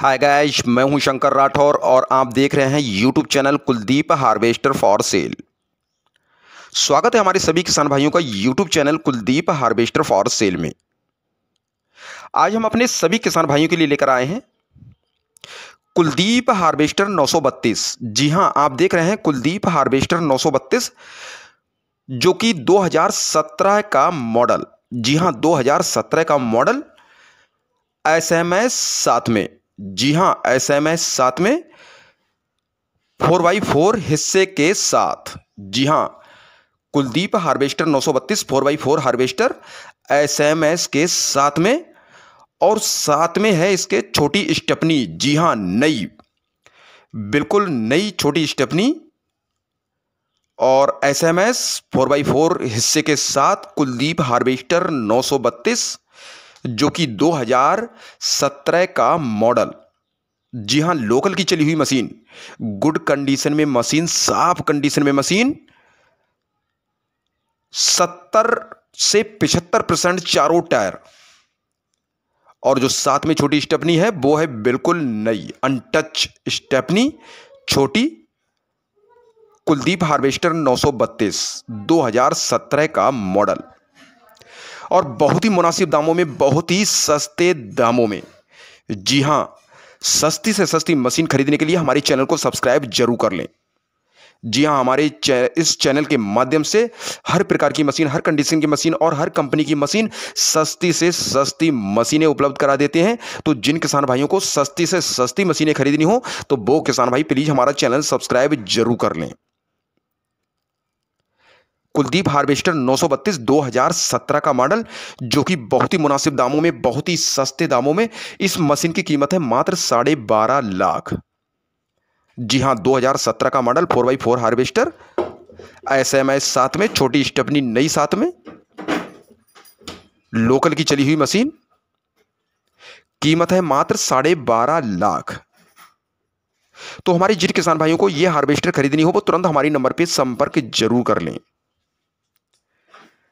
hi guys मैं हूं शंकर राठौर और आप देख रहे हैं YouTube channel Kuldeep harvester for sale स्वागत है हमारे सभी किसान भाइयों का YouTube channel Kuldeep harvester for sale में आज हम अपने सभी किसान भाइयों के लिए लेकर आए हैं कुलदीप हार्वेस्टर 932 जी हां आप देख रहे हैं कुलदीप हार्वेस्टर नौ जो कि दो का मॉडल जी हाँ दो का मॉडल एस एम एस साथ में जी हां एस एम एस साथ में फोर बाई फोर हिस्से के साथ जी हां Kuldeep harvester 932 four by four harvester एस के साथ में और साथ में है इसके छोटी स्टपनी जी हां नई बिल्कुल नई छोटी स्टपनी और S M S four by four हिस्से के साथ कुलदीप हार्वेस्टर 932 जो कि 2017 का मॉडल जी हाँ लोकल की चली हुई मशीन गुड कंडीशन में मशीन साफ कंडीशन में मशीन सत्तर से पिछहत्तर परसेंट चारों टायर और जो साथ में छोटी स्टेपनी है वो है बिल्कुल नई अनटच स्टेपनी छोटी कुलदीप हार्वेस्टर 932 2017 का मॉडल और बहुत ही मुनासिब दामों में बहुत ही सस्ते दामों में जी हाँ सस्ती से सस्ती मशीन खरीदने के लिए हमारे चैनल को सब्सक्राइब जरूर कर लें जी हाँ हमारे इस चैनल के माध्यम से हर प्रकार की मशीन हर कंडीशन की मशीन और हर कंपनी की मशीन सस्ती से सस्ती मशीनें उपलब्ध करा देते हैं तो जिन किसान भाइयों को सस्ती से सस्ती मशीनें खरीदनी हो तो वो किसान भाई प्लीज़ हमारा चैनल सब्सक्राइब जरूर कर लें कुलदीप हार्वेस्टर 932 2017 का मॉडल जो कि बहुत ही मुनासिब दामों में बहुत ही सस्ते दामों में इस मशीन की कीमत है मात्र साढ़े बारह लाख जी हाँ 2017 का model four by four harvester S M S साथ में छोटी स्टपनी नई साथ में लोकल की चली हुई मशीन कीमत है मात्र साढ़े बारह लाख तो हमारे जिन किसान भाइयों को यह हार्वेस्टर खरीदनी हो वो तुरंत हमारे नंबर पर संपर्क जरूर कर लें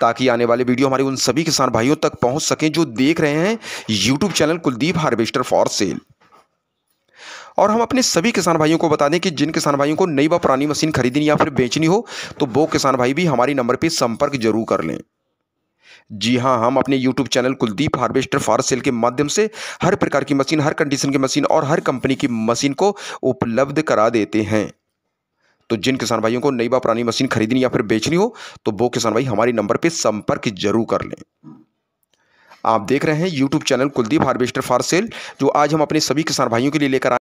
ताकि आने वाले वीडियो हमारे उन सभी किसान भाइयों तक पहुंच सकें जो देख रहे हैं YouTube channel Kuldeep harvester for sale और हम अपने सभी किसान भाइयों को बता दें कि जिन किसान भाइयों को नई व पुरानी मशीन खरीदनी या फिर बेचनी हो तो वो किसान भाई भी हमारे नंबर पर संपर्क जरूर कर लें जी हाँ हम अपने YouTube channel Kuldeep harvester for sale के माध्यम से हर प्रकार की मशीन हर कंडीशन की मशीन और हर कंपनी की मशीन को उपलब्ध करा देते हैं तो जिन किसान भाइयों को नई व पुरानी मशीन खरीदनी या फिर बेचनी हो तो वो किसान भाई हमारे नंबर पर संपर्क जरूर कर लें आप देख रहे हैं YouTube channel Kuldeep harvester for sale जो आज हम अपने सभी किसान भाइयों के लिए लेकर आए